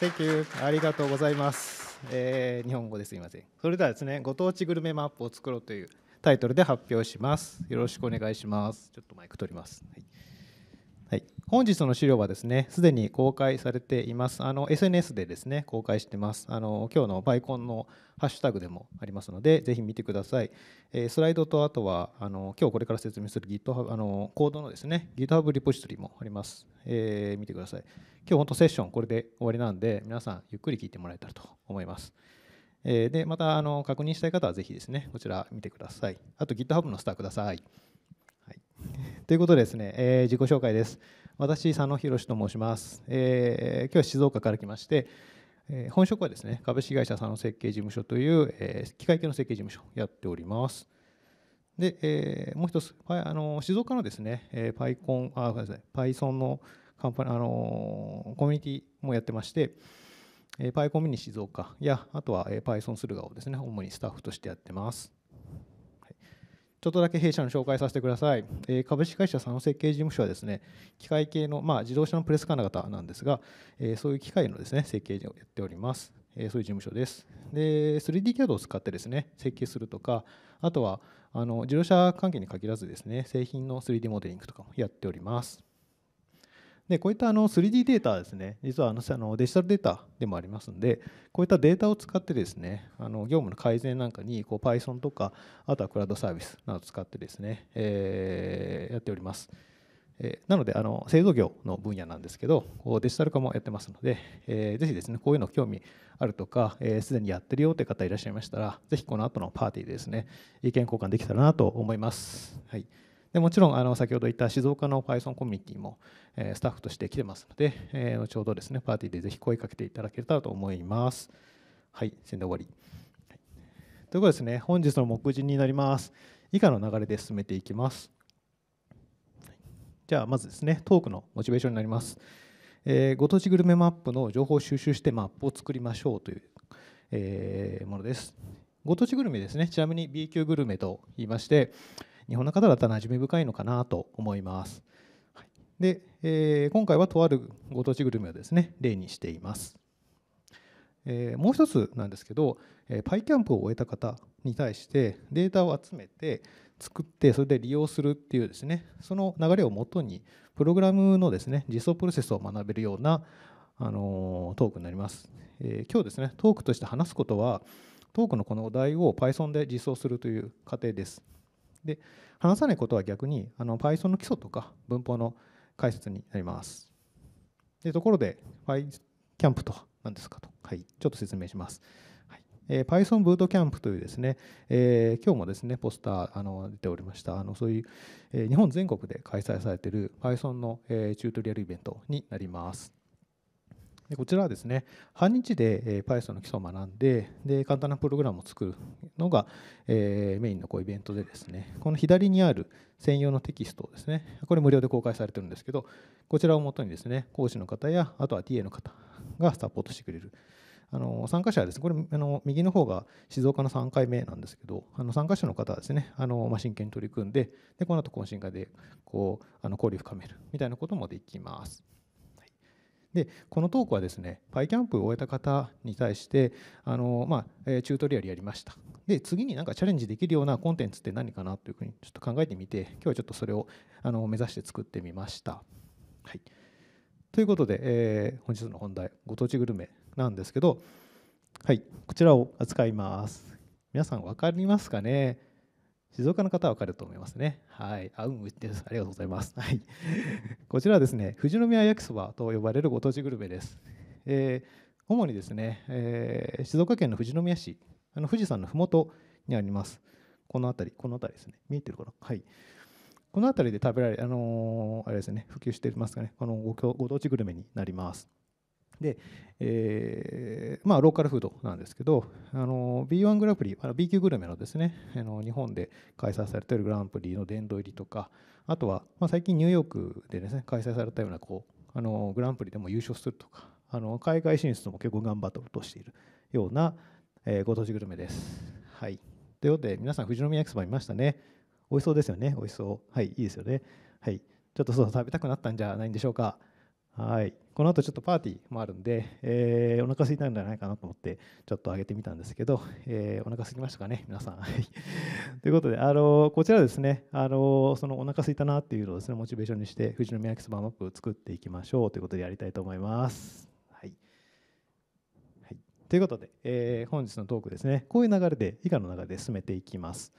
Thank you. ありがとうございます。えー、日本語ですいません。それではですね、ご当地グルメマップを作ろうというタイトルで発表します。よろしくお願いします。ちょっとマイク取ります。はい本日の資料はですね、すでに公開されています。あの SNS でですね、公開してます。あの今日のバイコンのハッシュタグでもありますので、ぜひ見てください。えー、スライドとあとはあの今日これから説明する GitHub あのコードのですね、GitHub リポジトリもあります。えー、見てください。今日本当セッションこれで終わりなんで、皆さんゆっくり聞いてもらえたらと思います。えー、でまたあの確認したい方はぜひですね、こちら見てください。あと GitHub のスターください。はい、ということでですね、えー、自己紹介です。私、佐野博と申します。えー、今日は静岡から来まして、えー、本職はですね、株式会社佐野設計事務所という、えー、機械系の設計事務所をやっております。で、えー、もう一つ、あの静岡のですね、えー、パイコン、あ、ごめんなさい、パイソンのカンパあのコミュニティもやってまして、えー、パイコンミニ静岡や、あとは、えー、Python 駿河をですね、主にスタッフとしてやってます。ちょっとだけ弊社の紹介させてください。えー、株式会社佐野設計事務所はですね、機械系の、まあ、自動車のプレスカー型なんですが、えー、そういう機械のですね、設計をやっております。えー、そういう事務所です。で、3DCAD を使ってですね、設計するとか、あとはあの自動車関係に限らずですね、製品の 3D モデリングとかもやっております。でこういったあの 3D データですね実はあのデジタルデータでもありますのでこういったデータを使ってですねあの業務の改善なんかにこう Python とかあとはクラウドサービスなどを使ってですね、えー、やっております。えなのであの製造業の分野なんですけどデジタル化もやってますので、えー、ぜひですねこういうの興味あるとかすで、ー、にやってるよという方いらっしゃいましたらぜひこの後のパーティーでですね意見交換できたらなと思います。はいでもちろんあの先ほど言った静岡の Python コミュニティも、えスタッフとして来てますので、えー、ちょどですねパーティーでぜひ声かけていただけたらと思います。はい、宣伝終わり。ということですね、本日の目次になります。以下の流れで進めていきます。じゃあまずですね、トークのモチベーションになります。えー、ご当地グルメマップの情報を収集してマップを作りましょうという、えー、ものです。ご当地グルメですね、ちなみに B 級グルメと言いまして、日本の方だったら馴染み深いのかなと思います。はい、で、えー、今回はとあるご当地グルメをですね例にしています。えー、もう一つなんですけど、えー、パイキャンプを終えた方に対してデータを集めて作ってそれで利用するっていうですねその流れをもとにプログラムのですね実装プロセスを学べるようなあのトークになります、えー、今日ですねトークとして話すことはトークのこのお題を Python で実装するという過程ですで話さないことは逆にあの Python の基礎とか文法の解説になります。でところで PyCamp とは何ですかと、はい、ちょっと説明します。はいえ Python Bootcamp というですね、えー、今日もですねポスターあの出ておりましたあのそういう、えー、日本全国で開催されている Python の、えー、チュートリアルイベントになります。でこちらはですね、半日で Python の基礎を学んで、で簡単なプログラムを作るのが、えメインのこうイベントでですね、この左にある専用のテキストをですね、これ無料で公開されてるんですけど、こちらをもとにですね、講師の方や、あとは TA の方がサポートしてくれる。あの参加者はですね、これあの右の方が静岡の3回目なんですけど、あの参加者の方はですね、あのまあ、真剣に取り組んで、でこの後懇親会でこうあの交流深めるみたいなこともできます。でこのトークはですねパイキャンプを終えた方に対してあの、まあえチュートリアルやりましたで次になんかチャレンジできるようなコンテンツって何かなというふうにちょっと考えてみて今日はちょっとそれをあの目指して作ってみました、はい、ということで、えー、本日の本題ご当地グルメなんですけどはいこちらを扱います皆さん分かりますかね静岡の方はわかると思いますね。はい。あ、うん、です。ありがとうございます。はい。こちらはですね、富士宮焼きそばと呼ばれるご当地グルメです。えー、主にですね、えー、静岡県の富士宮市、あの富士山の麓にあります。この辺り、この辺りですね。見えてるかなはい。この辺りで食べられ、あのー、あれですね、普及していますかね、このごご当地グルメになります。で、えー、まあ、ローカルフードなんですけど、B1 グランプリ、B 級グルメのですねあの日本で開催されているグランプリの殿堂入りとか、あとは、まあ、最近ニューヨークでですね開催されたようなこうあのグランプリでも優勝するとか、あの海外進出も結構頑張って落としているような、えー、ご当地グルメです。はい、ということで、皆さん、富士宮焼きそば見ましたね。美味しそうですよね、美味しそう。はい、いいですよね。はい、ちょっとそう食べたくなったんじゃないんでしょうか。はい。この後ちょっとパーティーもあるんで、えー、お腹空いたんじゃないかなと思って、ちょっと上げてみたんですけど、えー、お腹空きましたかね、皆さん。ということで、あのこちらですね、あのそのお腹空いたなっていうのをですね、モチベーションにして、富士宮焼きそばマップを作っていきましょうということでやりたいと思います。はい。はい、ということで、えー、本日のトークですね、こういう流れで、以下の流れで進めていきます。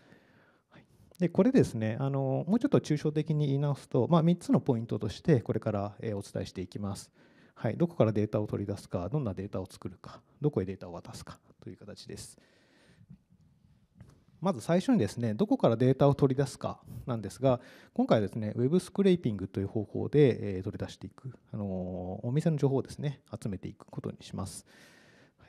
でこれですねあのもうちょっと抽象的に言い直すと、まあ、3つのポイントとしてこれからお伝えしていきます、はい、どこからデータを取り出すかどんなデータを作るかどこへデータを渡すかという形ですまず最初にですねどこからデータを取り出すかなんですが今回はですね Web スクレーピングという方法で取り出していくあのお店の情報をですね集めていくことにします、は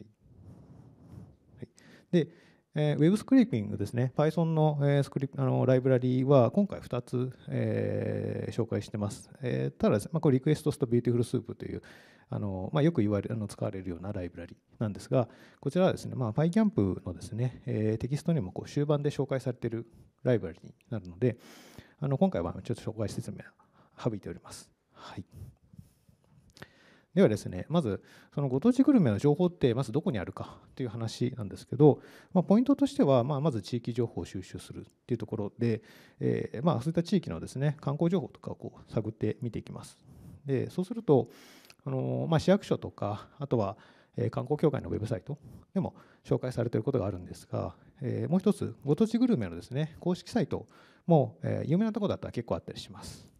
い、でえー、w e スクリーピングですね、Python の,、えー、スクリあのライブラリーは今回2つ、えー、紹介してます。えー、ただです、ね、まあ、これリクエストストビューティフルスープという、あのまあ、よく言われあの使われるようなライブラリなんですが、こちらはですね、まあ、PyCamp のですね、えー、テキストにもこう終盤で紹介されているライブラリになるので、あの今回はちょっと紹介説明省いております。はいではですね、まず、そのご当地グルメの情報って、まずどこにあるかという話なんですけど、まあ、ポイントとしては、まあ、まず地域情報を収集するっていうところで、えー、まあ、そういった地域のですね、観光情報とかをこう探って見ていきます。で、そうすると、あのまあ、市役所とか、あとは、え観光協会のウェブサイトでも紹介されていることがあるんですが、えー、もう一つ、ご当地グルメのですね、公式サイトも、え有名なところだったら結構あったりします。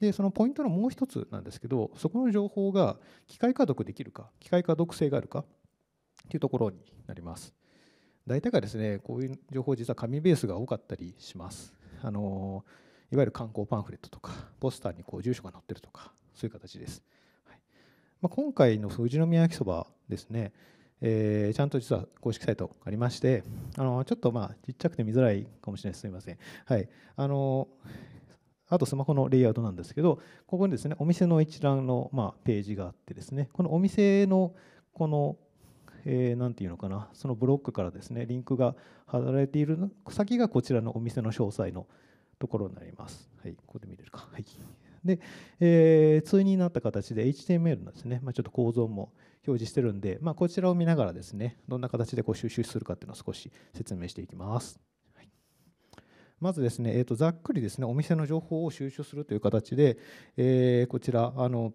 でそのポイントのもう一つなんですけどそこの情報が機械化読できるか機械化読性があるかというところになります大体がですねこういう情報実は紙ベースが多かったりしますあのいわゆる観光パンフレットとかポスターにこう住所が載ってるとかそういう形です、はいまあ、今回の富士宮焼きそばですねえー、ちゃんと実は公式サイトありましてあのちょっとまあちっちゃくて見づらいかもしれないですすみませんはいあのあとスマホのレイアウトなんですけど、ここにですね、お店の一覧のまページがあってですね、このお店のこの、えー、ていうのかな、そのブロックからですね、リンクが貼られている先がこちらのお店の詳細のところになります。はい、ここで見れるか。はい。で、えー、対になった形で HTML のですね、まあ、ちょっと構造も表示してるんで、まあ、こちらを見ながらですね、どんな形でこう収集するかっていうのを少し説明していきます。まずですね、えー、とざっくりですねお店の情報を収集するという形で、えー、こちらあの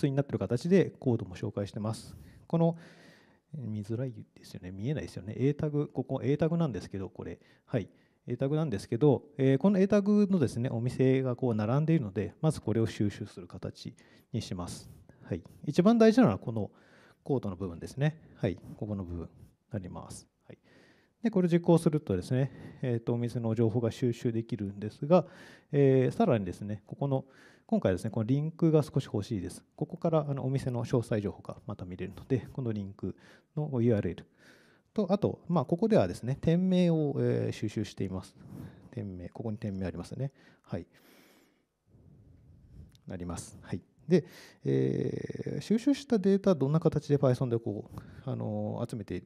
対になってる形でコードも紹介してます。この見づらいですよね、見えないですよね。A タグ、ここ A タグなんですけど、これ、はい、A タグなんですけど、えー、この A タグのですね、お店がこう並んでいるので、まずこれを収集する形にします。はい、一番大事なのはこのコードの部分ですね。はい、ここの部分になります。はい、でこれを実行するとですね、えー、とお店の情報が収集できるんですが、えー、さらにですね、ここの、今回ですね、このリンクが少し欲しいです。ここからあのお店の詳細情報がまた見れるので、このリンクの URL と、あと、まあ、ここではですね、店名を、え収集しています。店名、ここに店名ありますね。はい。なります。はい。で、えー、収集したデータどんな形で Python でこう、あの集めて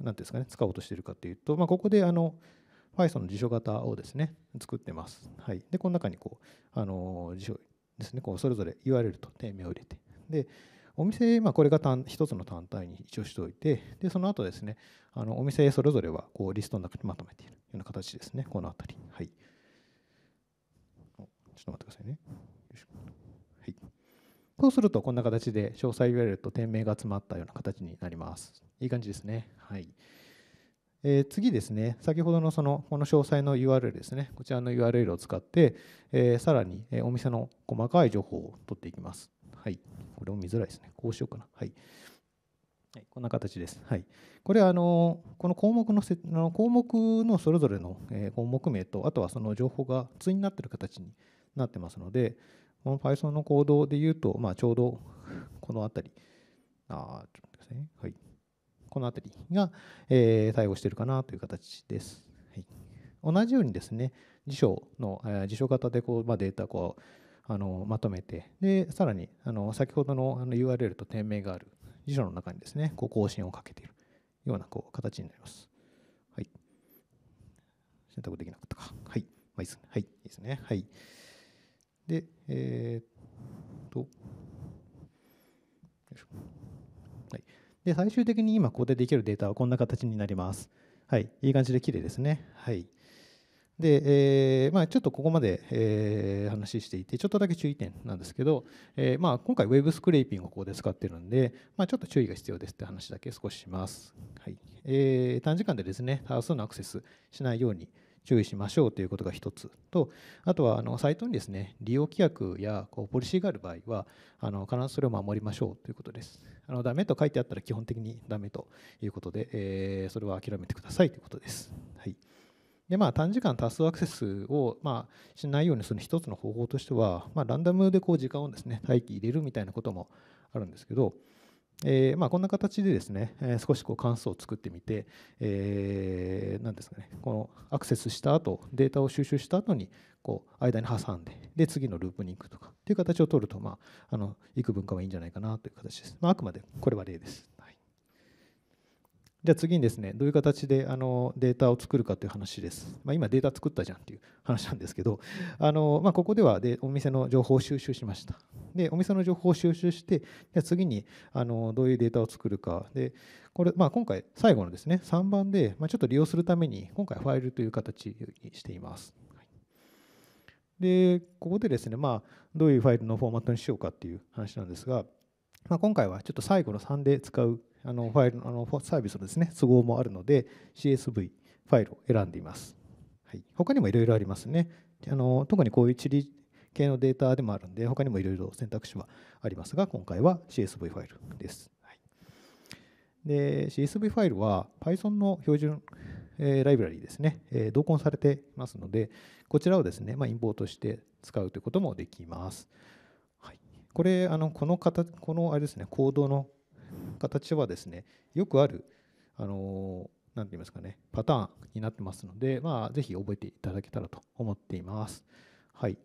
何ですかね使おうとしているかというと、まあ、ここであの Python の辞書型をですね作ってます。はい、でこの中にこうあの辞書ですねこうそれぞれ URL と点名を入れてでお店、まあ、これが一つの単体に一応しておいてでその後ですねあのお店それぞれはこうリストの中にまとめているような形ですねこの辺り。はい、ちょっと待ってくださいね。そうするとこんな形で詳細 URL と店名が詰まったような形になります。いい感じですね。はい。えー、次ですね、先ほどのそのこの詳細の URL ですね、こちらの URL を使って、えー、さらにお店の細かい情報を取っていきます。はい。これも見づらいですね。こうしようかな。はい。はい、こんな形です。はい、これはあのこの項目のせの項目のそれぞれの、え項目名とあとはその情報が対になっている形になってますので、この Python のコードで言うと、まあ、ちょうどこの辺り、あちょっとですね、はい、この辺りが、え対応しているかなという形です。はい、同じようにですね、辞書の、え辞書型でこう、まあ、データこうあのまとめて、でさらにあの先ほどのあの URL と店名がある辞書の中にですね、こう更新をかけているようなこう形になります。はい。選択できなかったか。はい。まあ、いいですね。はい。いいですね。はい。で、えー、っと、はい。で、最終的に今ここでできるデータはこんな形になります。はい。いい感じで綺麗ですね。はい。で、えーまあ、ちょっとここまで、えー、話していて、ちょっとだけ注意点なんですけど、えーまあ、今回、ウェブスクレーピングをここで使ってるんで、まあ、ちょっと注意が必要ですって話だけ少しします。はいえー、短時間でですね、多数のアクセスしないように、注意しましょうということが1つとあとはあのサイトにですね利用規約やこうポリシーがある場合はあの必ずそれを守りましょうということですあのダメと書いてあったら基本的にダメということで、えー、それは諦めてくださいということです、はいでまあ、短時間多数アクセスを、まあ、しないようにする一つの方法としては、まあ、ランダムでこう時間をですね待機入れるみたいなこともあるんですけどえーまあ、こんな形でですね、えー、少しこう関数を作ってみて、えー、なんですかね、このアクセスした後、データを収集した後に、こう、間に挟んで、で、次のループに行くとか、っていう形を取ると、まあ、あの、幾分かはいいんじゃないかなという形です。まあ、あくまでこれは例です。じゃあ次にですね、どういう形であのデータを作るかという話です。まあ、今データ作ったじゃんっていう話なんですけど、あのまあ、ここではでお店の情報を収集しました。で、お店の情報を収集して、じゃあ次にあのどういうデータを作るか。で、これ、まあ、今回最後のですね、3番で、まあ、ちょっと利用するために、今回ファイルという形にしています。で、ここでですね、まあ、どういうファイルのフォーマットにしようかっていう話なんですが、まあ、今回はちょっと最後の3で使うあのファイルあのサービスのですね都合もあるので CSV ファイルを選んでいます。はい、他にもいろいろありますね。あの特にこういう地理系のデータでもあるんで他にもいろいろ選択肢はありますが今回は CSV ファイルです。はい、で CSV ファイルは Python の標準、えライブラリですね、え同梱されていますのでこちらをですね、まあ、インポートして使うということもできます。はい、これあのこの方このあれですねコードの形はですねよくあるあの何て言いますかねパターンになってますので、まあ、ぜひ覚えていただけたらと思っています。はい、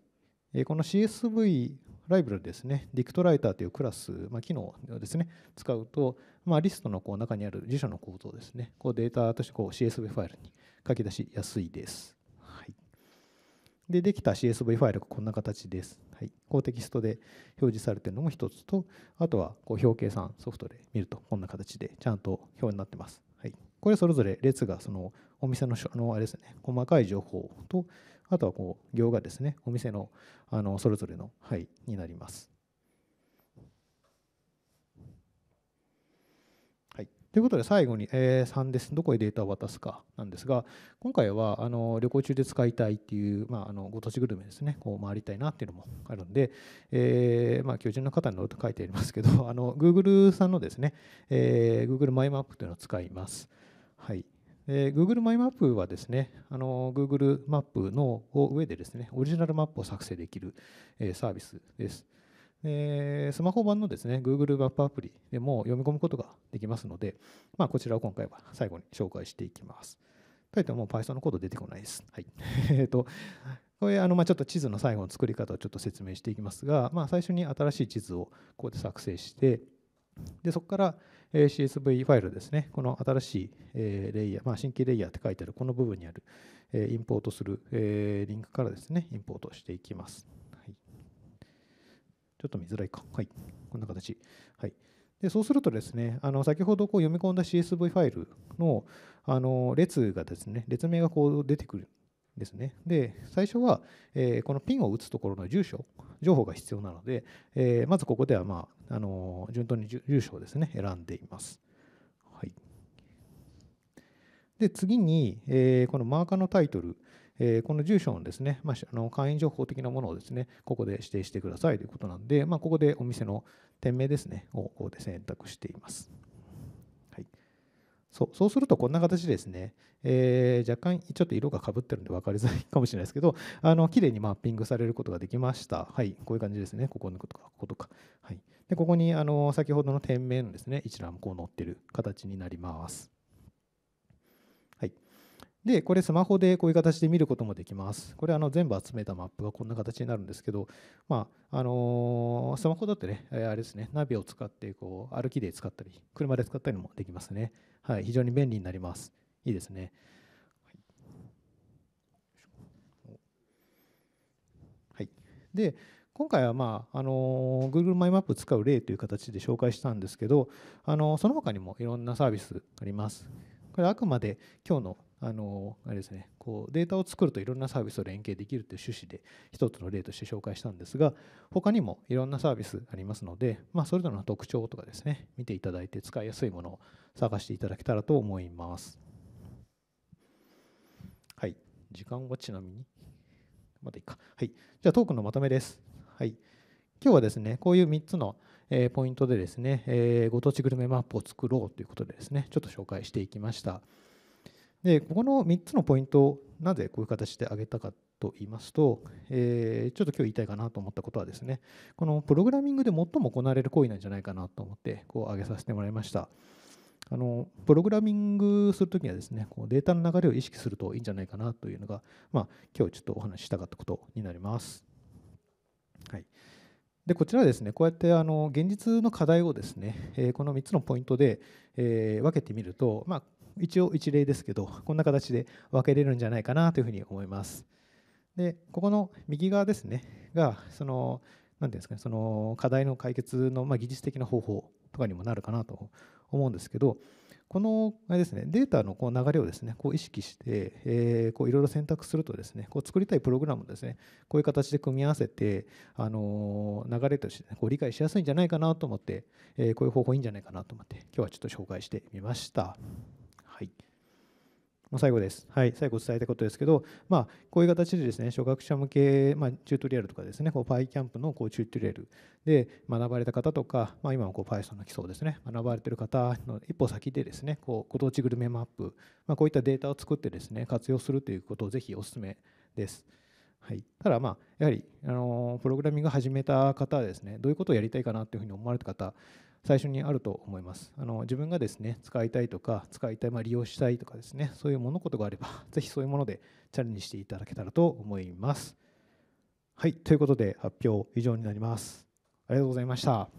えこの CSV ライブラリですね、ディクトライターというクラス、まあ、機能をですね、使うと、まあ、リストのこう中にある辞書の構造ですね、こうデータとしてこう CSV ファイルに書き出しやすいです。で、できた CSV ファイルがこんな形です。はい、こうテキストで表示されているのも1つと、あとはこう表計算ソフトで見るとこんな形でちゃんと表になってます。はい、これそれぞれ列がそのお店のあのあれですね、細かい情報と、あとはこう行がですね、お店のあのそれぞれの、はい、になります。ということで最後に、え3です。どこへデータを渡すかなんですが、今回はあの旅行中で使いたいっていう、まあ、あのごと地グルメですね、こう回りたいなっていうのもあるんで、えー、まあ、巨人の方に乗ると書いてありますけど、あの Google さんのですね、えー、Google マイマップというのを使います。はい。えー、Google マイマップはですね、あの Google マップの上でですね、オリジナルマップを作成できる、えサービスです。えスマホ版のですね Google マップアプリでも読み込むことができますので、まあ、こちらを今回は最後に紹介していきます。といっても Python のコード出てこないです。はい。えっと、これ、あの、まあ、ちょっと地図の最後の作り方をちょっと説明していきますが、まあ、最初に新しい地図をここで作成して、で、そこから CSV ファイルですね、この新しいレイヤー、まあ、新規レイヤーって書いてあるこの部分にあるインポートするリンクからですね、インポートしていきます。ちょっと見づらいか。はい。こんな形。はい。でそうするとですね、あの先ほどこう読み込んだ CSV ファイルのあの列がですね、列名がこう出てくるんですね。で、最初は、えー、このピンを打つところの住所、情報が必要なので、えー、まずここでは、まあ、あの順当に住所をですね、選んでいます。はい、で、次に、えー、このマーカーのタイトルえこの住所のですね、まあ、あの会員情報的なものをですね、ここで指定してくださいということなんで、まあ、ここでお店の店名ですね、をここで選択しています。はい、そうそうするとこんな形ですね、えー、若干ちょっと色がかぶってるんで分かりづらいかもしれないですけど、あの綺麗にマッピングされることができました。はい、こういう感じですね、ここのことか、こことか。はい、でここにあの先ほどの店名のですね、一覧こう載ってる形になります。で、これスマホでこういう形で見ることもできます。これあの全部集めたマップがこんな形になるんですけど、まあ、あのスマホだってね、あれですね、ナビを使ってこう歩きで使ったり、車で使ったりもできますね。はい、非常に便利になります。いいですね。はい、で、今回は、まあ、あの Google マイマップ使う例という形で紹介したんですけど、あのその他にもいろんなサービスあります。これあくまで今日のあのあれですねこうデータを作るといろんなサービスを連携できるという趣旨で一つの例として紹介したんですが他にもいろんなサービスありますので、まあ、それぞれの特徴とかですね見ていただいて使いやすいものを探していただけたらと思いますはい時間はちなみにまだいいかはいじゃあトークンのまとめですはい今日はですねこういう3つのえポイントでですね、えご当地グルメマップを作ろうということでですね、ちょっと紹介していきました。でここの3つのポイントをなぜこういう形で挙げたかと言いますと、えー、ちょっと今日言いたいかなと思ったことはですねこのプログラミングで最も行われる行為なんじゃないかなと思ってこう挙げさせてもらいましたあのプログラミングするときにはですねこうデータの流れを意識するといいんじゃないかなというのが、まあ、今日ちょっとお話ししたかったことになります、はいでこちらはですねこうやってあの現実の課題をですね、えこの3つのポイントで、え分けてみると、まあ、一応一例ですけどこんな形で分けれるんじゃないかなというふうに思います。でここの右側ですねがその何てうんですかねその課題の解決の、ま技術的な方法とかにもなるかなと思うんですけどこのあれです、ね、データのこう流れをですねこう意識して、えー、いろいろ選択するとですねこう作りたいプログラムをですねこういう形で組み合わせて、あの流れとして、こう理解しやすいんじゃないかなと思って、えこういう方法いいんじゃないかなと思って今日はちょっと紹介してみました。はいま最後です、はい、最後伝えたことですけど、まあ、こういう形でですね初学者向け、まあ、チュートリアルとかですねこう PyCamp のこうチュートリアルで学ばれた方とか、まあ、今もこう Python の基礎をですね学ばれてる方の一歩先でですねこうご当地グルメマップ、まあ、こういったデータを作ってですね活用するということをぜひお勧めです。はい、ただ、まやはりあのプログラミング始めた方はですねどういうことをやりたいかなというふうに思われた方最初にあると思います。あの自分がですね使いたいとか使いたい、まあ、利用したいとかですねそういう物事があれば ぜひそういうものでチャレンジしていただけたらと思います。はいということで発表以上になります。ありがとうございました。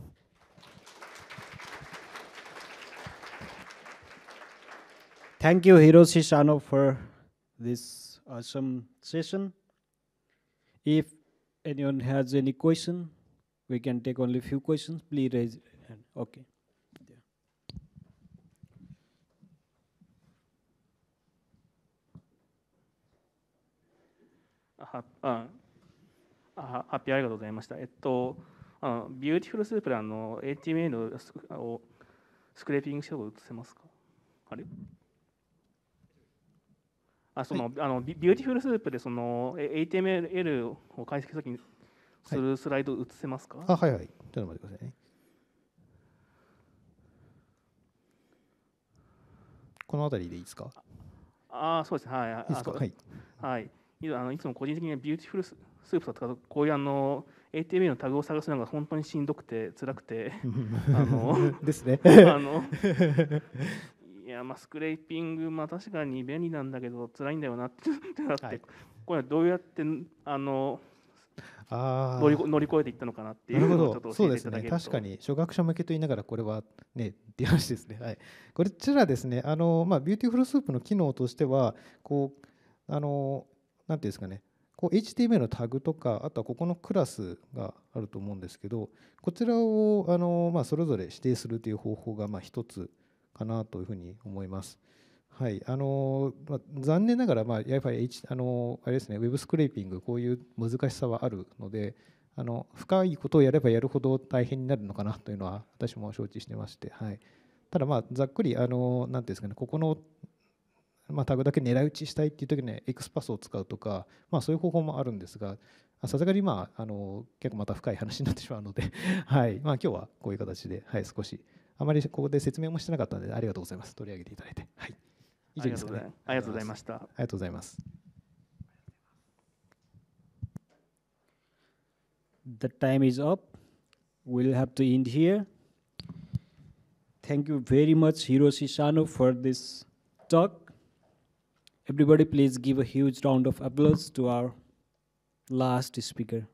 Thank you, Hiroshi Shano, for this awesome session. If anyone has any question, we can take only few questions. Please raise. o k a あ発表ありがとうございました。えっと、あのビューティフルスープであの a t m l のをスクレーピングして映せますかあれあその、はい、あのビューティフルスープでその ATML を解析先にするスライド映せますか、はい、あはいはい。ちょっと待ってくださいね。この辺りでいいですかああそうですねはいはい、はい、あのいつも個人的にビューティフルススープとかこういうあの ATV のタグを探すのが本当にしんどくて辛くて あのですね あのいやまあスクレーピングまあ確かに便利なんだけど辛いんだよなってなって、はい、これはどうやってあの乗り乗り越えていったのかなっていうのと教えてね、確かに初学者向けと言いながらこれはねっていう話ですね、はい、こちらですねあの、まあ、ビューティフルスープの機能としてはこうあのなんていうんですかねこう HTML のタグとかあとはここのクラスがあると思うんですけどこちらをあの、まあ、それぞれ指定するという方法がまあ一つかなというふうに思います。はいあのまあ、残念ながら、まあ、やっぱり、H、あのあれですね、ウェブスクレーピング、こういう難しさはあるので、あの深いことをやればやるほど大変になるのかなというのは、私も承知してまして、はい、ただ、まざっくり、あのなんていうんですかね、ここの、まあ、タグだけ狙い撃ちしたいっていうときにエクスパスを使うとか、まあ、そういう方法もあるんですが、さすがに、まあ、あの結構また深い話になってしまうので はいまあ、今日はこういう形で、はい、少し、あまりここで説明もしてなかったので、ありがとうございます、取り上げていただいて。はい以上ですかねありがとうございましたありがとうございます The time is up we'll have to end here thank you very much Hiroshi Sano for this talk everybody please give a huge round of applause to our last speaker